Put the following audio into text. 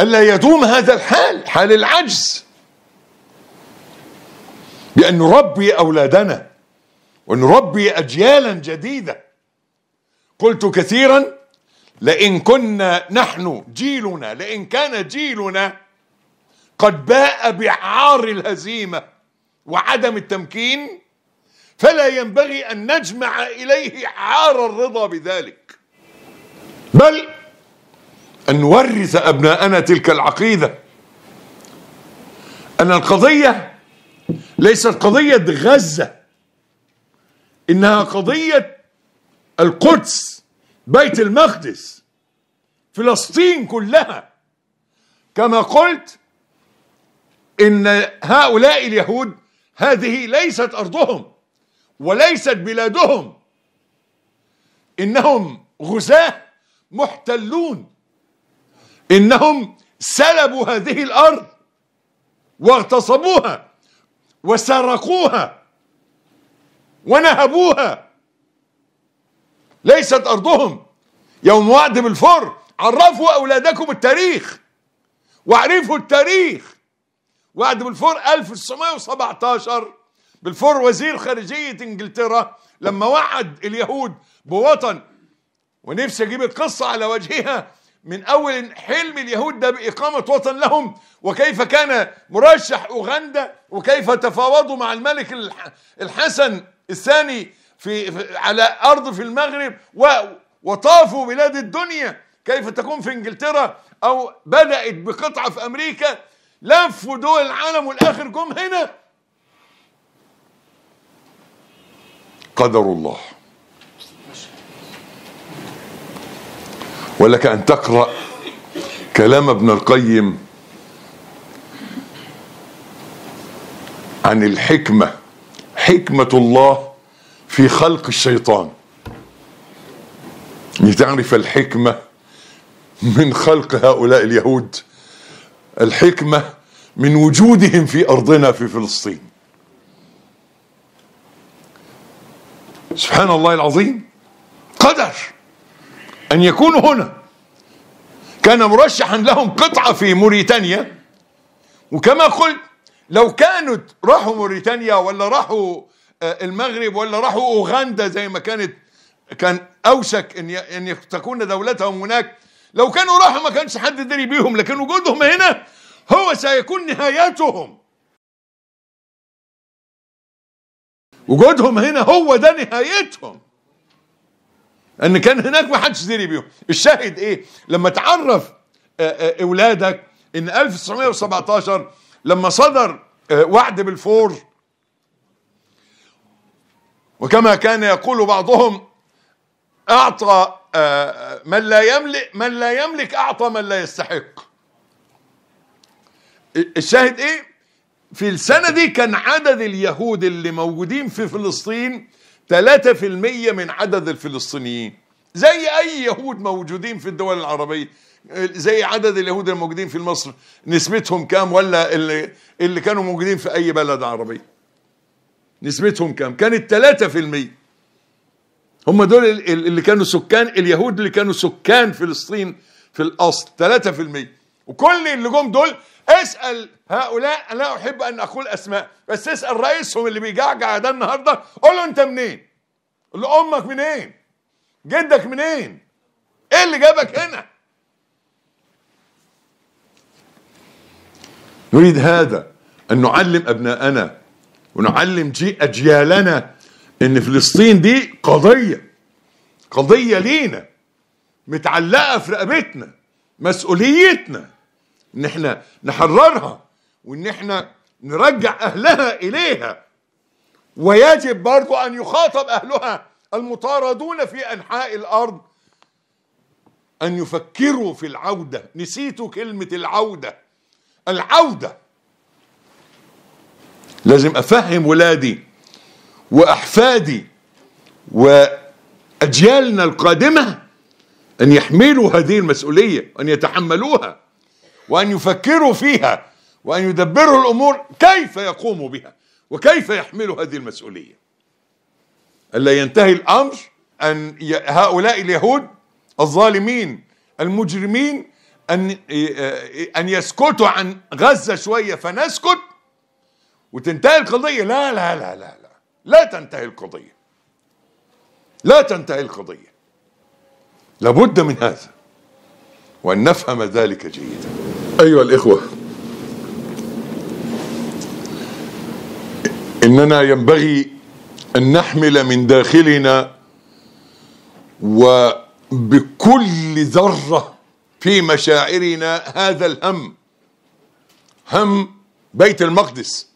ألا يدوم هذا الحال حال العجز بأن نربي أولادنا ونربي أجيالا جديدة قلت كثيرا لئن كنا نحن جيلنا لئن كان جيلنا قد باء بعار الهزيمة وعدم التمكين فلا ينبغي أن نجمع إليه عار الرضا بذلك بل أن نورث أبناءنا تلك العقيدة أن القضية ليست قضية غزة إنها قضية القدس بيت المقدس فلسطين كلها كما قلت إن هؤلاء اليهود هذه ليست أرضهم وليست بلادهم إنهم غزاة محتلون إنهم سلبوا هذه الأرض واغتصبوها وسرقوها ونهبوها ليست أرضهم يوم وعد بالفر عرفوا أولادكم التاريخ وعرفوا التاريخ وعد بالفور 1917 بالفور وزير خارجية انجلترا لما وعد اليهود بوطن ونفسي اجيب القصة على وجهها من أول حلم اليهود ده بإقامة وطن لهم وكيف كان مرشح أوغندا وكيف تفاوضوا مع الملك الحسن الثاني في على أرض في المغرب وطافوا بلاد الدنيا كيف تكون في إنجلترا أو بدأت بقطعة في أمريكا لفوا دول العالم والآخر جم هنا قدر الله ولك أن تقرأ كلام ابن القيم عن الحكمة حكمة الله في خلق الشيطان لتعرف الحكمة من خلق هؤلاء اليهود الحكمة من وجودهم في أرضنا في فلسطين سبحان الله العظيم قدر أن يكونوا هنا كان مرشحا لهم قطعة في موريتانيا وكما قلت لو كانت راحوا موريتانيا ولا راحوا آه، المغرب ولا راحوا أوغندا زي ما كانت كان أوشك أن أن تكون دولتهم هناك لو كانوا راحوا ما كانش حد دري بيهم لكن وجودهم هنا هو سيكون نهايتهم وجودهم هنا هو ده نهايتهم ان كان هناك ما حدش دري بيهم الشاهد ايه لما تعرف آه، آه، اولادك ان 1917 لما صدر آه، وعد بالفور وكما كان يقول بعضهم اعطى من لا يملك من لا يملك اعطى من لا يستحق الشاهد ايه في السنه دي كان عدد اليهود اللي موجودين في فلسطين 3% من عدد الفلسطينيين زي اي يهود موجودين في الدول العربيه زي عدد اليهود الموجودين في مصر نسبتهم كام ولا اللي, اللي كانوا موجودين في اي بلد عربي نسبتهم كام كانت 3% هم دول اللي كانوا سكان اليهود اللي كانوا سكان فلسطين في الاصل 3% وكل اللي جم دول اسال هؤلاء انا احب ان اقول اسماء بس اسال رئيسهم اللي بيجعجع ده النهارده قول له انت منين؟ قول له امك منين؟ جدك منين؟ ايه اللي جابك هنا؟ نريد هذا ان نعلم ابنائنا ونعلم جي اجيالنا ان فلسطين دي قضيه قضيه لينا متعلقه في رقبتنا مسؤوليتنا ان احنا نحررها وان احنا نرجع اهلها اليها ويجب برضو ان يخاطب اهلها المطاردون في انحاء الارض ان يفكروا في العوده نسيتوا كلمه العوده العوده لازم افهم ولادي واحفادي واجيالنا القادمه ان يحملوا هذه المسؤوليه ان يتحملوها وأن يفكروا فيها وأن يدبروا الأمور كيف يقوموا بها وكيف يحملوا هذه المسؤولية ألا ينتهي الأمر أن هؤلاء اليهود الظالمين المجرمين أن آه، أن يسكتوا عن غزة شوية فنسكت وتنتهي القضية لا لا لا لا لا لا تنتهي القضية لا تنتهي القضية لابد من هذا وأن نفهم ذلك جيداً أيها الإخوة إننا ينبغي أن نحمل من داخلنا وبكل ذرة في مشاعرنا هذا الهم هم بيت المقدس